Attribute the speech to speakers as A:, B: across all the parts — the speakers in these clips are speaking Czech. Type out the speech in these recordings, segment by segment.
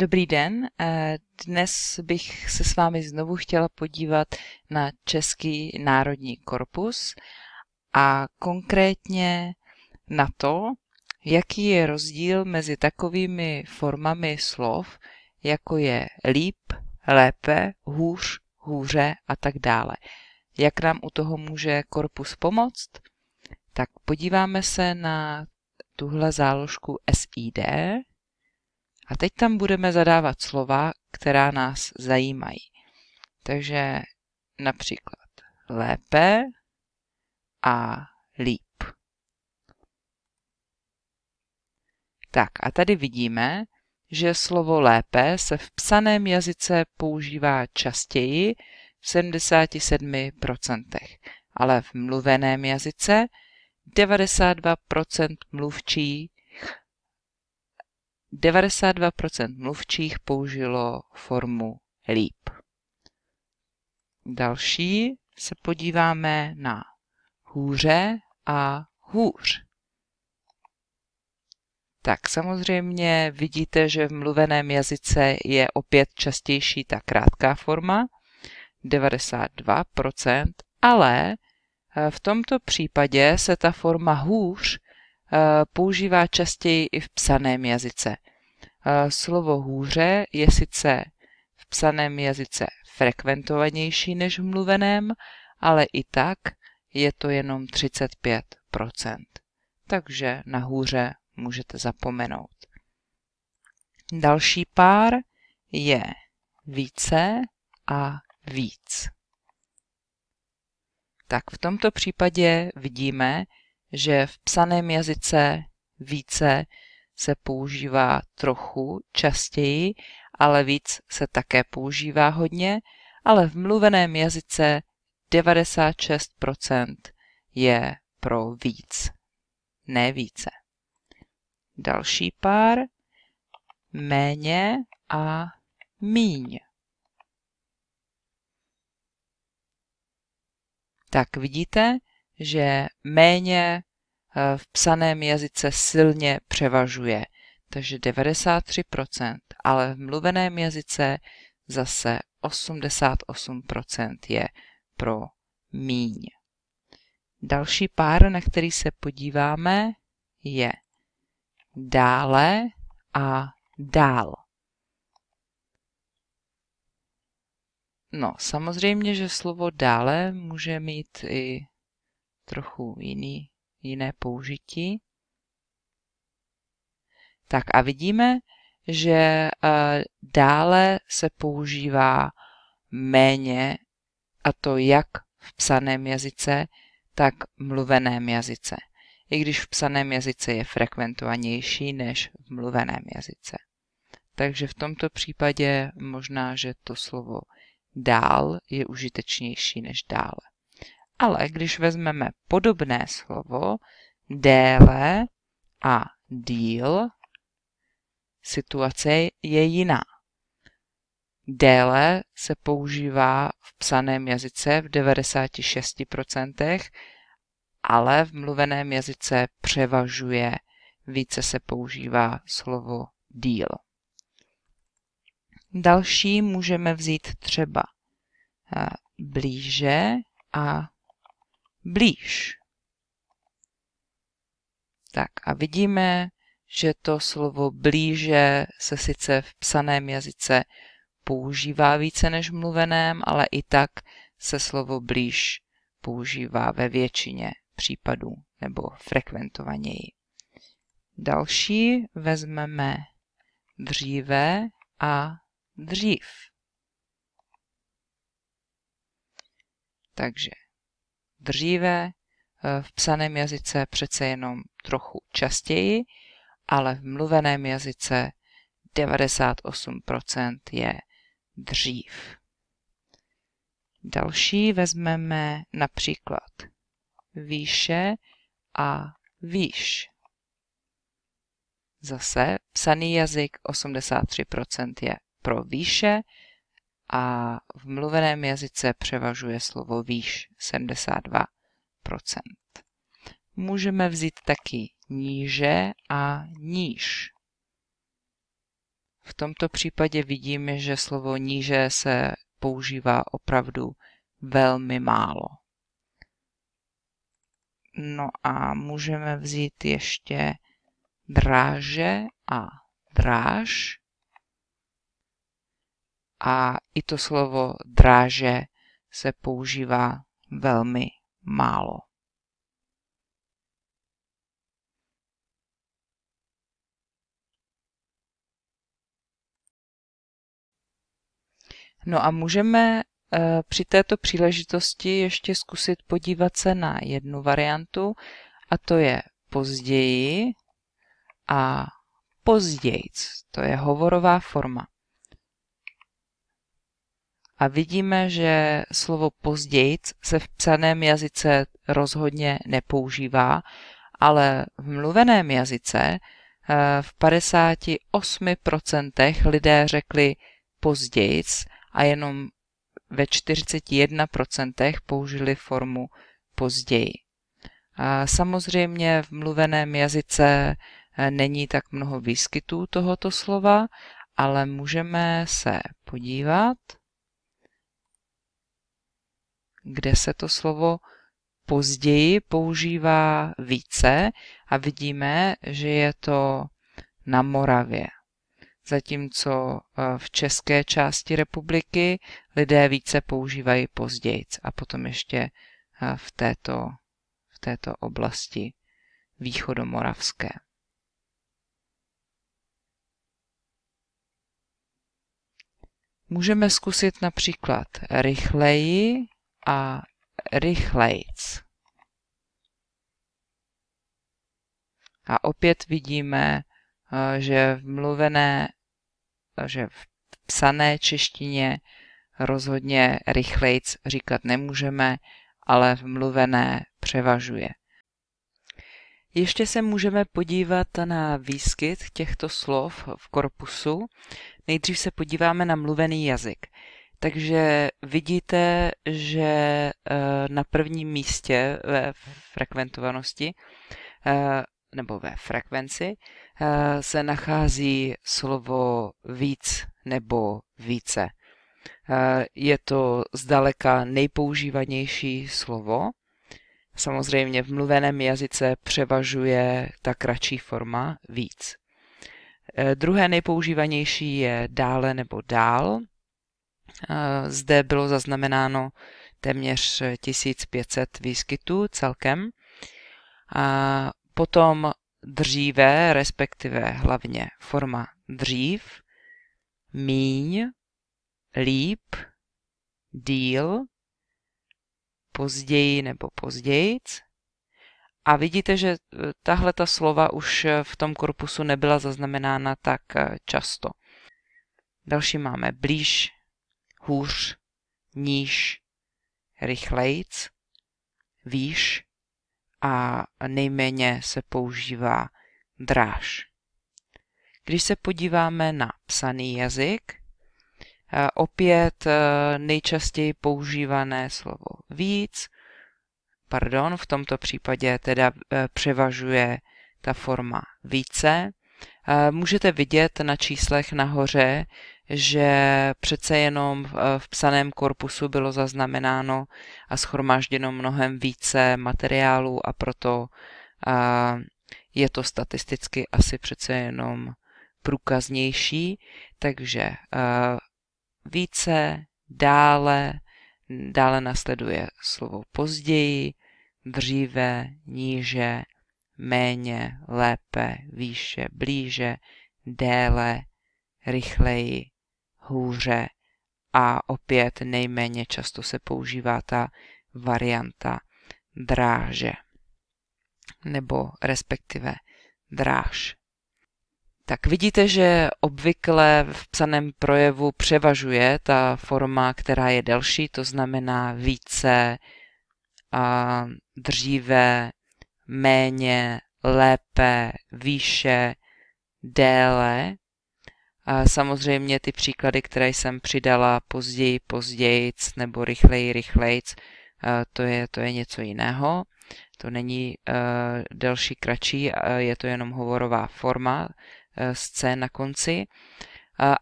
A: Dobrý den, eh, dnes bych se s vámi znovu chtěla podívat na Český národní korpus a konkrétně na to, jaký je rozdíl mezi takovými formami slov, jako je líp, lépe, hůř, hůře a tak dále. Jak nám u toho může korpus pomoct? Tak podíváme se na tuhle záložku SID, a teď tam budeme zadávat slova, která nás zajímají. Takže například lépe a líp. Tak a tady vidíme, že slovo lépe se v psaném jazyce používá častěji v 77%, ale v mluveném jazyce 92% mluvčí 92% mluvčích použilo formu líp. Další se podíváme na hůře a hůř. Tak samozřejmě vidíte, že v mluveném jazyce je opět častější ta krátká forma, 92%, ale eh, v tomto případě se ta forma hůř Eh, používá častěji i v psaném jazyce. Eh, slovo hůře je sice v psaném jazyce frekventovanější než v mluveném, ale i tak je to jenom 35 Takže na hůře můžete zapomenout. Další pár je více a víc. Tak v tomto případě vidíme, že v psaném jazyce více se používá trochu častěji, ale víc se také používá hodně, ale v mluveném jazyce 96% je pro víc, ne více. Další pár méně a míň. Tak vidíte, že méně eh, v psaném jazyce silně převažuje, takže 93%, ale v mluveném jazyce zase 88% je pro míň. Další pár, na který se podíváme, je dále a dál. No, samozřejmě, že slovo dále může mít i trochu jiný, jiné použití. Tak a vidíme, že eh, dále se používá méně, a to jak v psaném jazyce, tak mluveném jazyce. I když v psaném jazyce je frekventovanější než v mluveném jazyce. Takže v tomto případě možná, že to slovo dál je užitečnější než dále. Ale když vezmeme podobné slovo déle a díl, situace je jiná. Déle se používá v psaném jazyce v 96%, ale v mluveném jazyce převažuje, více se používá slovo díl. Další můžeme vzít třeba eh, blíže a blíž. Tak a vidíme, že to slovo blíže se sice v psaném jazyce používá více než v mluveném, ale i tak se slovo blíž používá ve většině případů nebo frekventovaněji. Další vezmeme dříve a dřív. Takže dříve, eh, v psaném jazyce přece jenom trochu častěji, ale v mluveném jazyce 98% je dřív. Další vezmeme například výše a výš. Zase psaný jazyk 83% je pro výše a v mluveném jazyce převažuje slovo výš 72%. Můžeme vzít taky níže a níž. V tomto případě vidíme, že slovo níže se používá opravdu velmi málo. No a můžeme vzít ještě dráže a dráž a i to slovo dráže se používá velmi málo. No a můžeme eh, při této příležitosti ještě zkusit podívat se na jednu variantu, a to je později a pozdějc. To je hovorová forma. A vidíme, že slovo později se v psaném jazyce rozhodně nepoužívá, ale v mluveném jazyce eh, v 58% lidé řekli později a jenom ve 41% použili formu později. A samozřejmě v mluveném jazyce eh, není tak mnoho výskytů tohoto slova, ale můžeme se podívat – kde se to slovo později používá více a vidíme, že je to na Moravě. Zatímco e, v české části republiky lidé více používají později a potom ještě e, v této, v této oblasti východomoravské. Můžeme zkusit například rychleji a rychlejc. A opět vidíme, eh, že v mluvené, že v psané češtině rozhodně rychlejc říkat nemůžeme, ale v mluvené převažuje. Ještě se můžeme podívat na výskyt těchto slov v korpusu. Nejdřív se podíváme na mluvený jazyk. Takže vidíte, že eh, na prvním místě ve frekventovanosti eh, nebo ve frekvenci eh, se nachází slovo víc nebo více. Je to zdaleka nejpoužívanější slovo. Samozřejmě v mluveném jazyce převažuje ta kratší forma víc. Druhé nejpoužívanější je dále nebo dál, zde bylo zaznamenáno téměř 1500 výskytů celkem. A potom dříve, respektive hlavně forma dřív, míň, líp, díl, později nebo pozdějíc A vidíte, že e, tahle ta slova už e, v tom korpusu nebyla zaznamenána tak e, často. Další máme blíž, hůř, níž, rychlejc, výš a nejméně se používá dráž. Když se podíváme na psaný jazyk, eh, opět eh, nejčastěji používané slovo víc, pardon, v tomto případě teda eh, převažuje ta forma více. Můžete vidět na číslech nahoře, že přece jenom eh, v psaném korpusu bylo zaznamenáno a schromážděno mnohem více materiálů a proto je to statisticky asi přece jenom průkaznější, takže eh, více, dále, dále nasleduje slovo později, dříve, níže, méně, lépe, výše, blíže, déle, rychleji, hůře a opět nejméně často se používá ta varianta dráže nebo respektive dráž. Tak vidíte, že obvykle v psaném projevu převažuje ta forma, která je delší, to znamená více, a dříve, méně, lépe, výše, déle, a samozřejmě ty příklady, které jsem přidala později, pozdějc nebo rychleji, rychlejc, to je, to je něco jiného. To není e, delší, kratší, je to jenom hovorová forma e, scén na konci.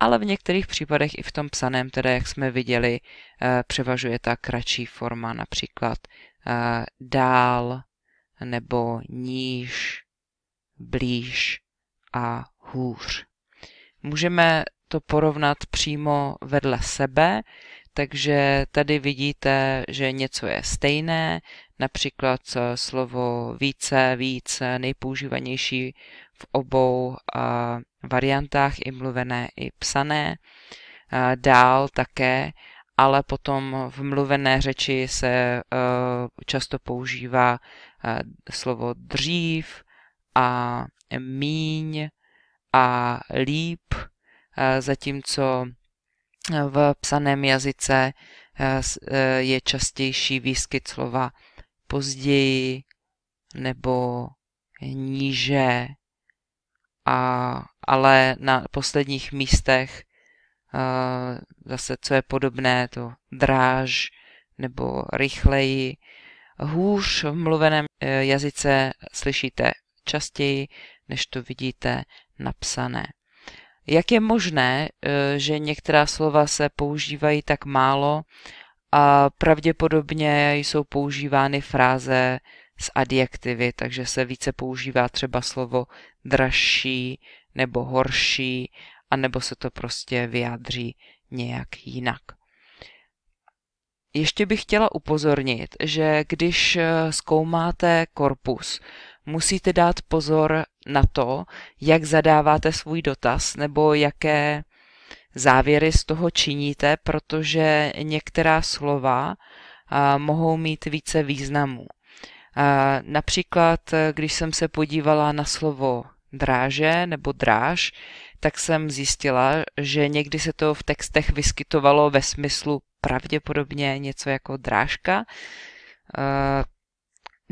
A: ale v některých případech i v tom psaném, teda jak jsme viděli, e, převažuje ta kratší forma, například dál nebo níž, blíž a hůř. Můžeme to porovnat přímo vedle sebe, takže tady vidíte, že něco je stejné, například eh, slovo více, více, nejpoužívanější v obou eh, variantách, i mluvené, i psané. Eh, dál také, ale potom v mluvené řeči se často používá slovo dřív a míň, a líp, eh, zatímco eh, v psaném jazyce eh, je častější výskyt slova později nebo níže, a, ale na posledních místech zase, co je podobné, to dráž nebo rychleji. Hůř v mluveném jazyce slyšíte častěji než to vidíte napsané. Jak je možné, eh, že některá slova se používají tak málo a pravděpodobně jsou používány fráze s adjektivy, takže se více používá třeba slovo dražší nebo horší, anebo se to prostě vyjádří nějak jinak. Ještě bych chtěla upozornit, že když eh, zkoumáte korpus, musíte dát pozor na to, jak zadáváte svůj dotaz nebo jaké závěry z toho činíte, protože některá slova mohou mít více významů. Například, když jsem se podívala na slovo dráže nebo dráž, tak jsem zjistila, že někdy se to v textech vyskytovalo ve smyslu pravděpodobně něco jako drážka,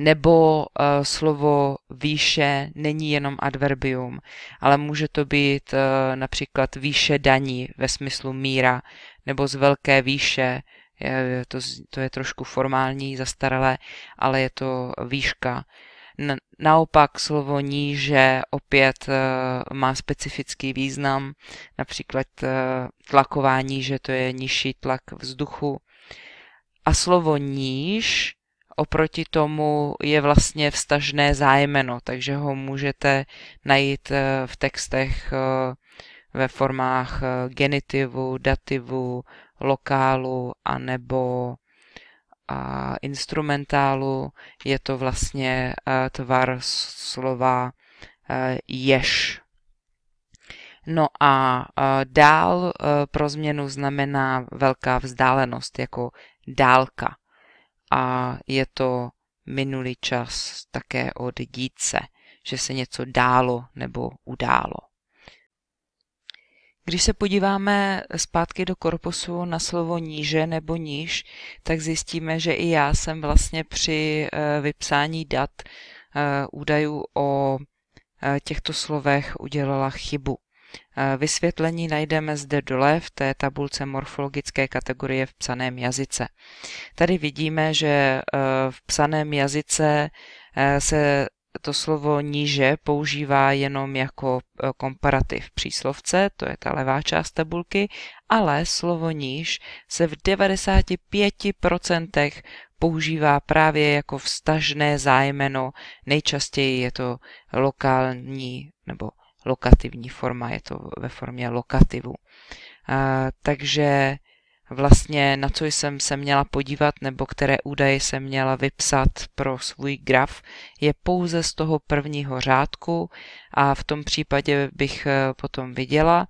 A: nebo uh, slovo výše není jenom adverbium, ale může to být uh, například výše daní ve smyslu míra, nebo z velké výše, je, to, to je trošku formální, zastaralé, ale je to výška. Na, naopak slovo níže opět uh, má specifický význam, například uh, tlakování, že to je nižší tlak vzduchu. A slovo níž oproti tomu je vlastně vstažné zájmeno, takže ho můžete najít eh, v textech eh, ve formách eh, genitivu, dativu, lokálu a nebo instrumentálu. Je to vlastně tvar slova jež. No a dál pro změnu znamená velká vzdálenost, jako dálka a je to minulý čas také od dítce, že se něco dálo nebo událo. Když se podíváme zpátky do korpusu na slovo níže nebo níž, tak zjistíme, že i já jsem vlastně při eh, vypsání dat eh, údajů o eh, těchto slovech udělala chybu. Vysvětlení najdeme zde dole v té tabulce morfologické kategorie v psaném jazyce. Tady vidíme, že e, v psaném jazyce e, se to slovo níže používá jenom jako e, komparativ příslovce, to je ta levá část tabulky, ale slovo níž se v 95% používá právě jako vztažné zájmeno, nejčastěji je to lokální nebo lokativní forma, je to ve formě lokativu. Takže vlastně na co jsem se měla podívat nebo které údaje jsem měla vypsat pro svůj graf, je pouze z toho prvního řádku a v tom případě bych e, potom viděla,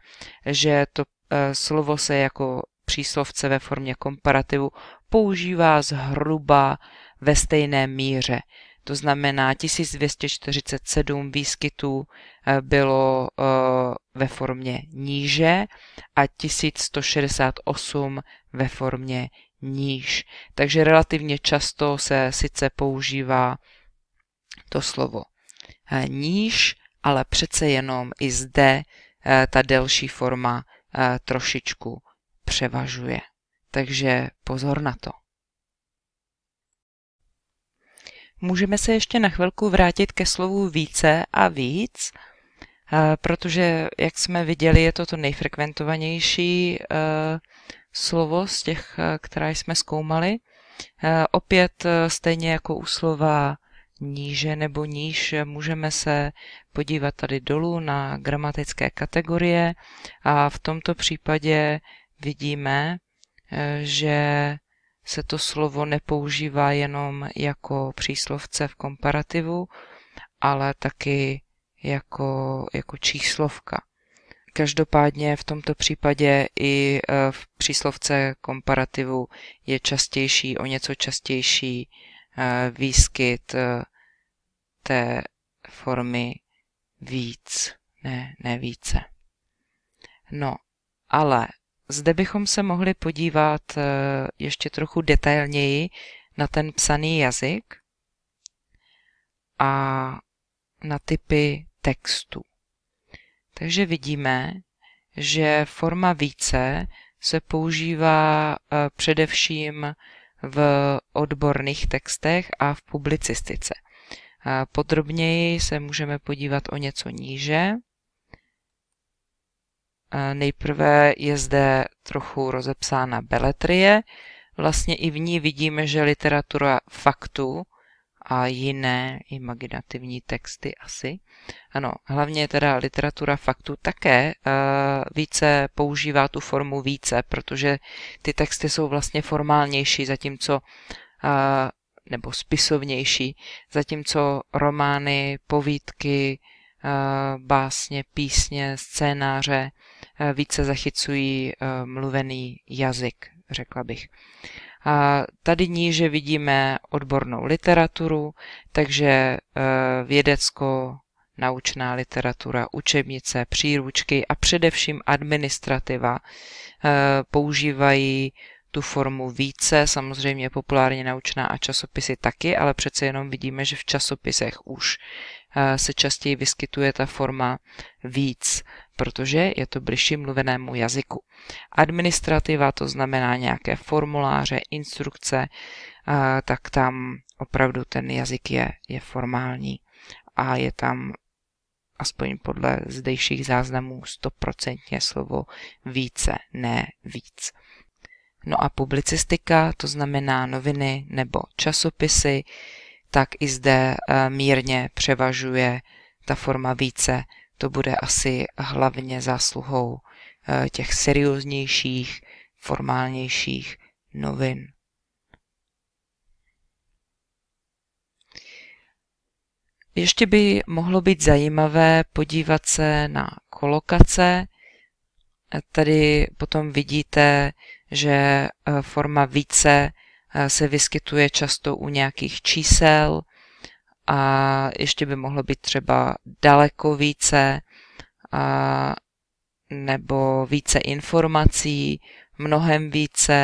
A: že to e, slovo se jako příslovce ve formě komparativu používá zhruba ve stejné míře to znamená 1247 výskytů eh, bylo eh, ve formě níže a 1168 ve formě níž. Takže relativně často se sice používá to slovo eh, níž, ale přece jenom i zde ta delší forma trošičku převažuje. Takže pozor na to. Můžeme se ještě na chvilku vrátit ke slovu více a víc, eh, protože, jak jsme viděli, je to to nejfrekventovanější eh, slovo z těch, eh, která jsme zkoumali. Opět stejně jako u slova níže nebo níž můžeme se podívat tady dolů na gramatické kategorie a v tomto případě vidíme, že se to slovo nepoužívá jenom jako příslovce v komparativu, ale taky jako, jako číslovka. Každopádně v tomto případě i e, v příslovce komparativu je častější, o něco častější e, výskyt e, té formy víc, ne, ne více. No, ale zde bychom se mohli podívat eh, ještě trochu detailněji na ten psaný jazyk a na typy textu. Takže vidíme, že forma více se používá eh, především v odborných textech a v publicistice. Podrobněji se můžeme podívat o něco níže Nejprve je zde trochu rozepsána beletrie. Vlastně i v ní vidíme, že literatura faktů a jiné imaginativní texty asi. Ano, hlavně teda literatura faktu také eh, více používá tu formu více, protože ty texty jsou vlastně formálnější, zatímco eh, nebo spisovnější, zatímco romány, povídky, eh, básně, písně, scénáře Eh, více zachycují eh, mluvený jazyk, řekla bych. A tady níže vidíme odbornou literaturu, takže eh, vědecko naučná literatura, učebnice, příručky a především administrativa používají tu formu více, samozřejmě populárně naučná a časopisy taky, ale přece jenom vidíme, že v časopisech už se častěji vyskytuje ta forma víc, protože je to bližší mluvenému jazyku. Administrativa, to znamená nějaké formuláře, instrukce, tak tam opravdu ten jazyk je, je formální a je tam aspoň podle zdejších záznamů stoprocentně slovo více, ne víc. No a publicistika, to znamená noviny nebo časopisy, tak i zde eh, mírně převažuje ta forma více. To bude asi hlavně zásluhou eh, těch serióznějších, formálnějších novin. Ještě by mohlo být zajímavé podívat se na kolokace. Tady potom vidíte, že eh, forma více Eh, se vyskytuje často u nějakých čísel a ještě by mohlo být třeba daleko více a, eh, nebo více informací, mnohem více,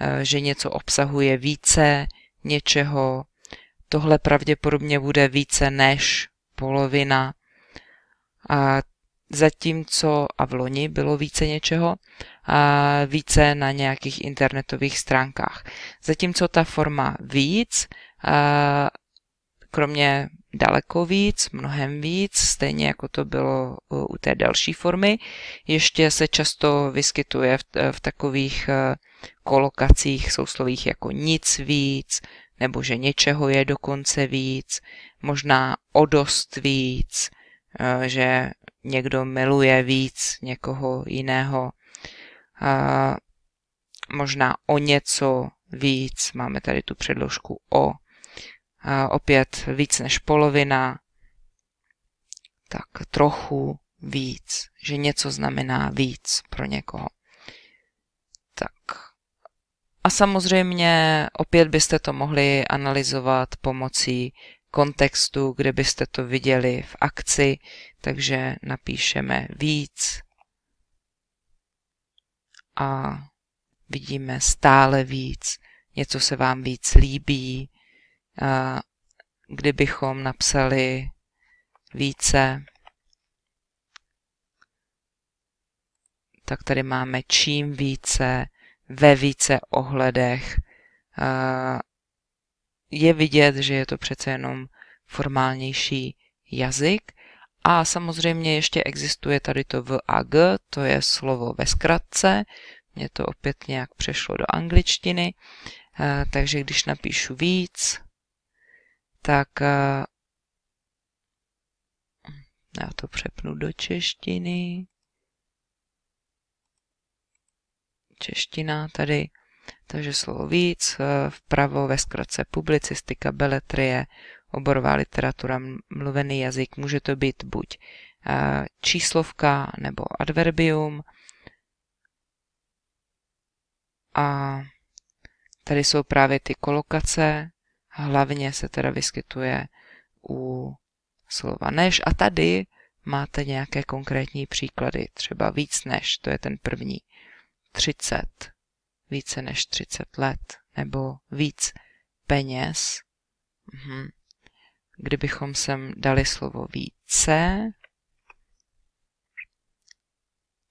A: eh, že něco obsahuje více něčeho. Tohle pravděpodobně bude více než polovina. A zatímco a v loni bylo více něčeho, a více na nějakých internetových stránkách. Zatímco ta forma víc, a kromě daleko víc, mnohem víc, stejně jako to bylo u té další formy, ještě se často vyskytuje v, v takových e, kolokacích souslových jako nic víc, nebo že něčeho je dokonce víc, možná o dost víc, e, že někdo miluje víc někoho jiného, a možná o něco víc, máme tady tu předložku o, a opět víc než polovina, tak trochu víc, že něco znamená víc pro někoho. Tak. A samozřejmě opět byste to mohli analyzovat pomocí kontextu, kde byste to viděli v akci, takže napíšeme víc a vidíme stále víc, něco se vám víc líbí. Kdybychom napsali více, tak tady máme čím více, ve více ohledech je vidět, že je to přece jenom formálnější jazyk. A samozřejmě ještě existuje tady to v a g, to je slovo ve zkratce, Mně to opět nějak přešlo do angličtiny, eh, takže když napíšu víc, tak eh, já to přepnu do češtiny. Čeština tady. Takže slovo víc, eh, vpravo ve zkratce publicistika, beletrie, oborová literatura, mluvený jazyk, může to být buď eh, číslovka nebo adverbium. A tady jsou právě ty kolokace, hlavně se teda vyskytuje u slova než a tady máte nějaké konkrétní příklady, třeba víc než, to je ten první, 30, více než 30 let nebo víc peněz. Mhm. Kdybychom sem dali slovo více,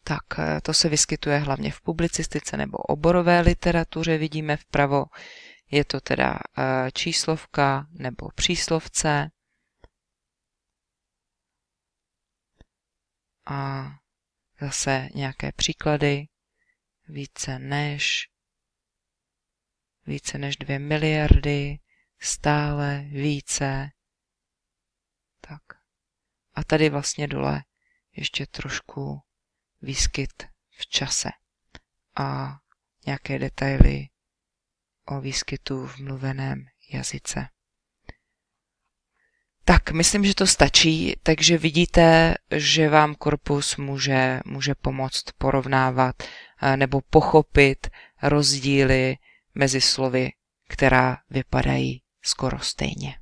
A: tak eh, to se vyskytuje hlavně v publicistice nebo oborové literatuře, vidíme vpravo, je to teda eh, číslovka nebo příslovce. A zase nějaké příklady více než více než dvě miliardy, stále více. Tak. A tady vlastně dole ještě trošku výskyt v čase a nějaké detaily o výskytu v mluveném jazyce. Tak, myslím, že to stačí, takže vidíte, že vám korpus může, může pomoct porovnávat eh, nebo pochopit rozdíly mezi slovy, která vypadají skoro stejně.